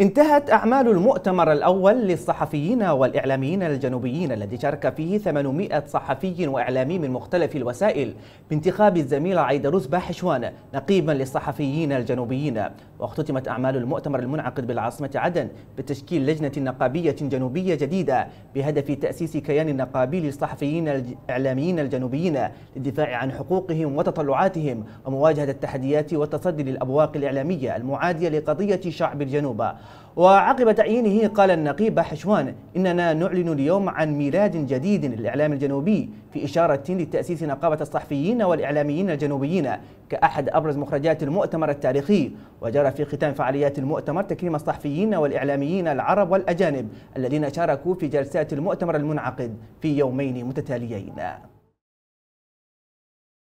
انتهت أعمال المؤتمر الأول للصحفيين والإعلاميين الجنوبيين الذي شارك فيه 800 صحفي وإعلامي من مختلف الوسائل بانتخاب الزميل عيدروس باحشوان نقيبا للصحفيين الجنوبيين واختتمت أعمال المؤتمر المنعقد بالعاصمة عدن بتشكيل لجنة نقابية جنوبية جديدة بهدف تأسيس كيان نقابي للصحفيين الإعلاميين الجنوبيين للدفاع عن حقوقهم وتطلعاتهم ومواجهة التحديات والتصدي للأبواق الإعلامية المعادية لقضية شعب الجنوب وعقب تعيينه قال النقيب حشوان إننا نعلن اليوم عن ميلاد جديد للإعلام الجنوبي في إشارة لتأسيس نقابة الصحفيين والإعلاميين الجنوبيين كأحد أبرز مخرجات المؤتمر التاريخي وجرى في ختام فعاليات المؤتمر تكريم الصحفيين والإعلاميين العرب والأجانب الذين شاركوا في جلسات المؤتمر المنعقد في يومين متتاليين